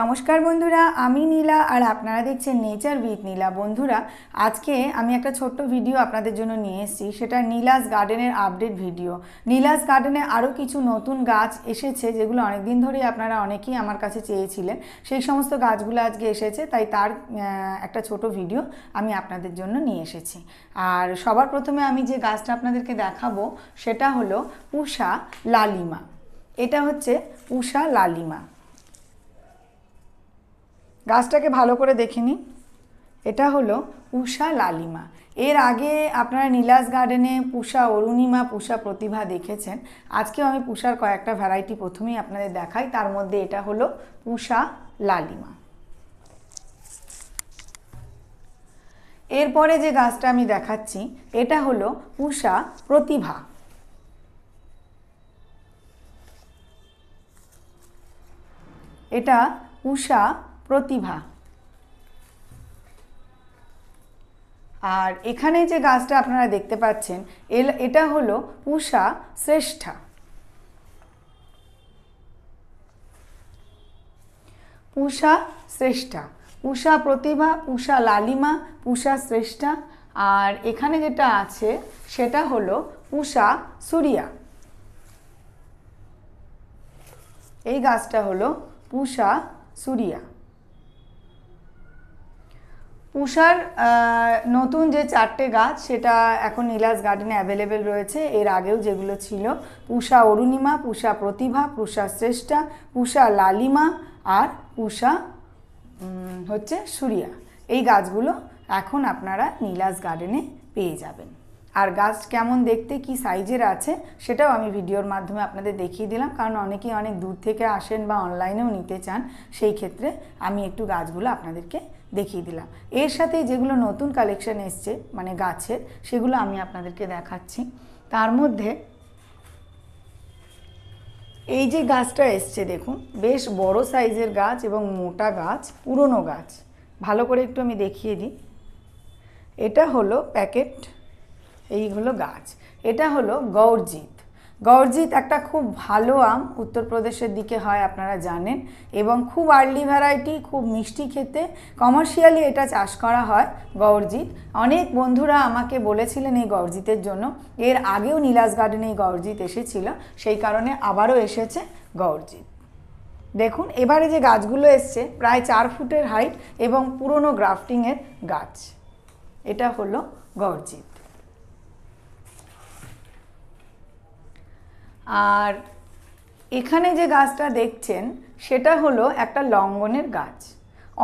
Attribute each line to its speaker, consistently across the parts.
Speaker 1: নমস্কার বন্ধুরা আমি নীলা আর আপনারা দেখছেন নেচার উইথ নীলা বন্ধুরা আজকে আমি একটা ছোট্ট ভিডিও আপনাদের জন্য নিয়ে এসেছি সেটা নীলাস গার্ডেনের আপডেট ভিডিও নীলাস গার্ডেনে আরও কিছু নতুন গাছ এসেছে যেগুলো অনেক দিন ধরেই আপনারা অনেকেই আমার কাছে চেয়েছিলেন সেই সমস্ত গাছগুলো আজকে এসেছে তাই তার একটা ছোট ভিডিও আমি আপনাদের জন্য নিয়ে এসেছি আর সবার প্রথমে আমি যে গাছটা আপনাদেরকে দেখাবো সেটা হলো উষা লালিমা এটা হচ্ছে উষা লালিমা গাছটাকে ভালো করে দেখে নিই এটা হলো উষা লালিমা এর আগে আপনারা নীলাস গার্ডেনে পুষা অরুণিমা পুষা প্রতিভা দেখেছেন আজকেও আমি পুষার কয়েকটা ভ্যারাইটি প্রথমেই আপনাদের দেখাই তার মধ্যে এটা হলো পুষা লালিমা এরপরে যে গাছটা আমি দেখাচ্ছি এটা হলো পুষা প্রতিভা এটা উষা প্রতিভা আর এখানে যে গাছটা আপনারা দেখতে পাচ্ছেন এটা হলো উষা শ্রেষ্ঠা উষা শ্রেষ্ঠা উষা প্রতিভা উষা লালিমা উষা শ্রেষ্ঠা আর এখানে যেটা আছে সেটা হলো উষা সুরিয়া এই গাছটা হলো উষা সুরিয়া উষার নতুন যে চারটে গাছ সেটা এখন নীলাস গার্ডেনে অ্যাভেলেবেল রয়েছে এর আগেও যেগুলো ছিল পুষা অরুণিমা পুষা প্রতিভা পুষা শ্রেষ্ঠা পুষা লালিমা আর পুষা হচ্ছে সুরিয়া এই গাছগুলো এখন আপনারা নীলাস গার্ডেনে পেয়ে যাবেন আর গাছ কেমন দেখতে কি সাইজের আছে সেটাও আমি ভিডিওর মাধ্যমে আপনাদের দেখিয়ে দিলাম কারণ অনেকেই অনেক দূর থেকে আসেন বা অনলাইনেও নিতে চান সেই ক্ষেত্রে আমি একটু গাছগুলো আপনাদেরকে দেখিয়ে দিলাম এর সাথে যেগুলো নতুন কালেকশান এসছে মানে গাছের সেগুলো আমি আপনাদেরকে দেখাচ্ছি তার মধ্যে এই যে গাছটা এসছে দেখুন বেশ বড় সাইজের গাছ এবং মোটা গাছ পুরনো গাছ ভালো করে একটু আমি দেখিয়ে দিই এটা হলো প্যাকেট এই হলো গাছ এটা হলো গৌরজিত গরজিৎ একটা খুব ভালো আম উত্তরপ্রদেশের দিকে হয় আপনারা জানেন এবং খুব আর্লি ভ্যারাইটি খুব মিষ্টি খেতে কমার্শিয়ালি এটা চাষ করা হয় গরজিৎ অনেক বন্ধুরা আমাকে বলেছিলেন এই গরজিতের জন্য এর আগেও নীলাস গার্ডেনে এই গরজিৎ এসেছিল সেই কারণে আবারও এসেছে গরজিৎ দেখুন এবারে যে গাছগুলো এসছে প্রায় চার ফুটের হাইট এবং পুরনো গ্রাফটিংয়ের গাছ এটা হলো গরজিৎ আর এখানে যে গাছটা দেখছেন সেটা হলো একটা লঙ্গনের গাছ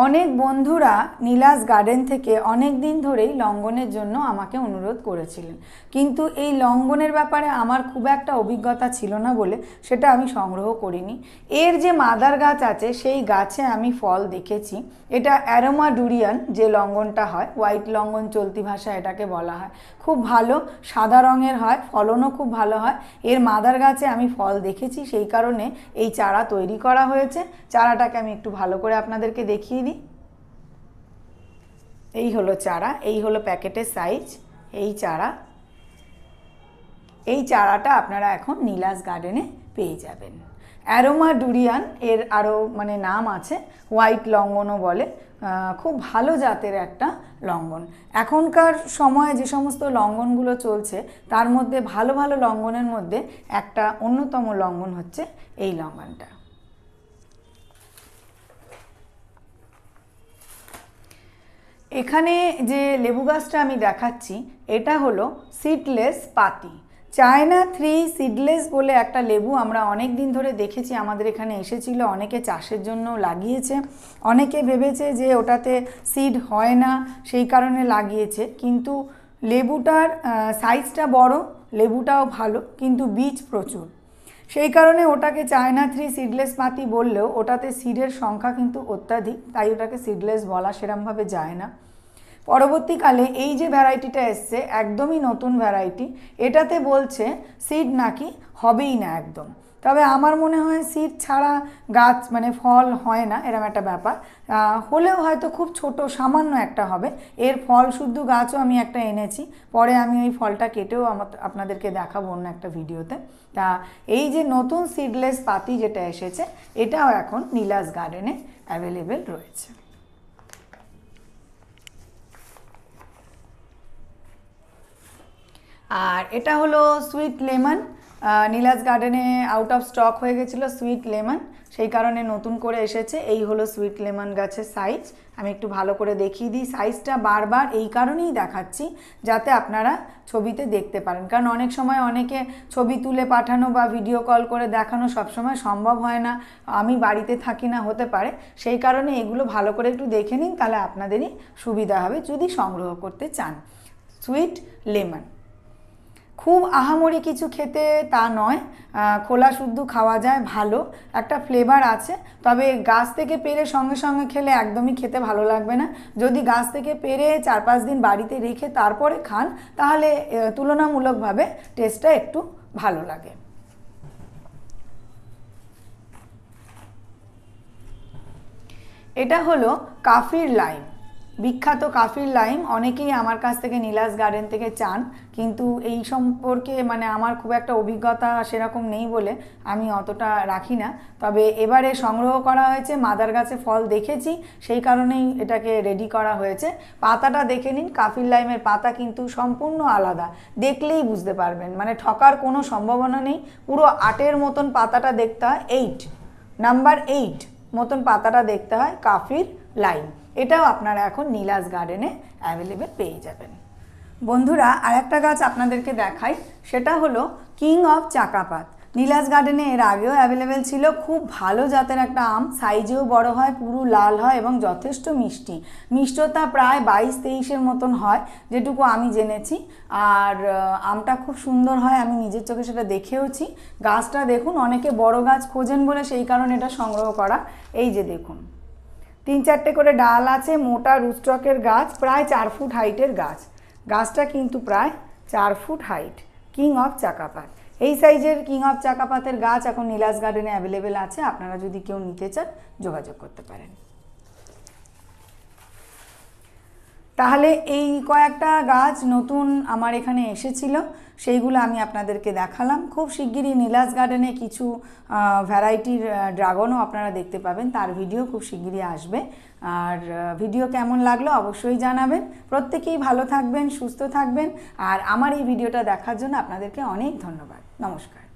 Speaker 1: অনেক বন্ধুরা নীলাস গার্ডেন থেকে অনেক দিন ধরেই লঙ্ঘনের জন্য আমাকে অনুরোধ করেছিলেন কিন্তু এই লঙ্ঘনের ব্যাপারে আমার খুব একটা অভিজ্ঞতা ছিল না বলে সেটা আমি সংগ্রহ করিনি এর যে মাদার গাছ আছে সেই গাছে আমি ফল দেখেছি এটা অ্যারোমা ডুরিয়ান যে লঙ্ঘনটা হয় হোয়াইট লঙ্ঘন চলতি ভাষা এটাকে বলা হয় খুব ভালো সাদা রঙের হয় ফলনও খুব ভালো হয় এর মাদার গাছে আমি ফল দেখেছি সেই কারণে এই চারা তৈরি করা হয়েছে চারাটাকে আমি একটু ভালো করে আপনাদেরকে দেখিয়ে দেখিয়ে এই হলো চারা এই হলো প্যাকেটের সাইজ এই চারা এই চারাটা আপনারা এখন নীলাস গার্ডেনে পেয়ে যাবেন অ্যারোমা ডুরিয়ান এর আরও মানে নাম আছে হোয়াইট লঙ্গনও বলে খুব ভালো জাতের একটা লঙ্গন এখনকার সময়ে যে সমস্ত লঙ্গনগুলো চলছে তার মধ্যে ভালো ভালো লঙ্গনের মধ্যে একটা অন্যতম লঙ্গন হচ্ছে এই লঙ্গনটা এখানে যে লেবু গাছটা আমি দেখাচ্ছি এটা হলো সিডলেস পাতি চায়না থ্রি সিডলেস বলে একটা লেবু আমরা অনেক দিন ধরে দেখেছি আমাদের এখানে এসেছিল অনেকে চাষের জন্য লাগিয়েছে অনেকে ভেবেছে যে ওটাতে সিড হয় না সেই কারণে লাগিয়েছে কিন্তু লেবুটার সাইজটা বড় লেবুটাও ভালো কিন্তু বীজ প্রচুর সেই কারণে ওটাকে চায়না থ্রি সিডলেস মাতি বললেও ওটাতে সিডের সংখ্যা কিন্তু অত্যাধিক তাই ওটাকে সিডলেস বলা সেরমভাবে যায় না পরবর্তীকালে এই যে ভ্যারাইটিটা এসছে একদমই নতুন ভ্যারাইটি এটাতে বলছে সিড নাকি হবেই না একদম তবে আমার মনে হয় সিড ছাড়া গাছ মানে ফল হয় না এরম একটা ব্যাপার হলেও হয়তো খুব ছোট সামান্য একটা হবে এর ফল শুদ্ধ গাছও আমি একটা এনেছি পরে আমি ওই ফলটা কেটেও আমার আপনাদেরকে দেখাবো অন্য একটা ভিডিওতে তা এই যে নতুন সিডলেস পাতি যেটা এসেছে এটাও এখন নীলাস গার্ডেনে অ্যাভেলেবেল রয়েছে আর এটা হলো সুইট লেমন নীলাজ গার্ডেনে আউট অফ স্টক হয়ে গেছিলো সুইট লেমন সেই কারণে নতুন করে এসেছে এই হলো সুইট লেমন গাছের সাইজ আমি একটু ভালো করে দেখিয়ে দিই সাইজটা বারবার এই কারণেই দেখাচ্ছি যাতে আপনারা ছবিতে দেখতে পারেন কারণ অনেক সময় অনেকে ছবি তুলে পাঠানো বা ভিডিও কল করে দেখানো সবসময় সম্ভব হয় না আমি বাড়িতে থাকি না হতে পারে সেই কারণে এগুলো ভালো করে একটু দেখে নিন তাহলে আপনাদেরই সুবিধা হবে যদি সংগ্রহ করতে চান সুইট লেমন খুব আহামরি কিছু খেতে তা নয় খোলা শুদ্ধ খাওয়া যায় ভালো একটা ফ্লেভার আছে তবে গাছ থেকে পেরে সঙ্গে সঙ্গে খেলে একদমই খেতে ভালো লাগবে না যদি গাছ থেকে পেরে চার পাঁচ দিন বাড়িতে রেখে তারপরে খান তাহলে তুলনামূলকভাবে টেস্টটা একটু ভালো লাগে এটা হলো কাফির লাইম বিখ্যাত কাফির লাইম অনেকেই আমার কাছ থেকে নীলাস গার্ডেন থেকে চান কিন্তু এই সম্পর্কে মানে আমার খুব একটা অভিজ্ঞতা সেরকম নেই বলে আমি অতটা রাখি না তবে এবারে সংগ্রহ করা হয়েছে মাদার গাছে ফল দেখেছি সেই কারণেই এটাকে রেডি করা হয়েছে পাতাটা দেখে নিন কাফির লাইমের পাতা কিন্তু সম্পূর্ণ আলাদা দেখলেই বুঝতে পারবেন মানে ঠকার কোনো সম্ভাবনা নেই পুরো আটের মতন পাতাটা দেখতে হয় এইট নাম্বার এইট মতন পাতাটা দেখতে হয় কাফির লাইম এটাও আপনারা এখন নীলাস গার্ডেনে অ্যাভেলেবেল পেয়ে যাবেন বন্ধুরা আরেকটা গাছ আপনাদেরকে দেখাই সেটা হলো কিং অফ চাকাপাত নীলাস গার্ডেনে এর আগেও অ্যাভেলেবেল ছিল খুব ভালো জাতের একটা আম সাইজেও বড় হয় পুরো লাল হয় এবং যথেষ্ট মিষ্টি মিষ্টতা প্রায় বাইশ তেইশের মতন হয় যেটুকু আমি জেনেছি আর আমটা খুব সুন্দর হয় আমি নিজের চোখে সেটা দেখেওছি গাছটা দেখুন অনেকে বড় গাছ খোঁজেন বলে সেই কারণে এটা সংগ্রহ করা এই যে দেখুন তিন চারটে করে ডাল আছে মোটা রুস্টকের গাছ প্রায় চার ফুট হাইটের গাছ গাছটা কিন্তু প্রায় চার ফুট হাইট কিং অফ চাকাপাত এই সাইজের কিং অফ চাকাপাতের গাছ এখন নীলাস গার্ডেনে অ্যাভেলেবেল আছে আপনারা যদি কেউ নিতে চান যোগাযোগ করতে পারেন তাহলে এই কয়েকটা গাছ নতুন আমার এখানে এসেছিল সেইগুলো আমি আপনাদেরকে দেখালাম খুব শিগগিরই নীলাজ গার্ডেনে কিছু ভ্যারাইটির ড্রাগনও আপনারা দেখতে পাবেন তার ভিডিও খুব শিগগিরই আসবে আর ভিডিও কেমন লাগলো অবশ্যই জানাবেন প্রত্যেকেই ভালো থাকবেন সুস্থ থাকবেন আর আমার এই ভিডিওটা দেখার জন্য আপনাদেরকে অনেক ধন্যবাদ নমস্কার